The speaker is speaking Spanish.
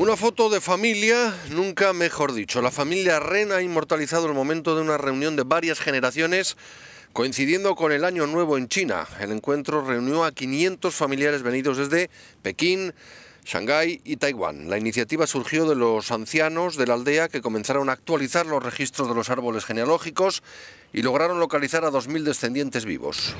Una foto de familia, nunca mejor dicho. La familia Ren ha inmortalizado el momento de una reunión de varias generaciones coincidiendo con el Año Nuevo en China. El encuentro reunió a 500 familiares venidos desde Pekín, Shanghái y Taiwán. La iniciativa surgió de los ancianos de la aldea que comenzaron a actualizar los registros de los árboles genealógicos y lograron localizar a 2.000 descendientes vivos.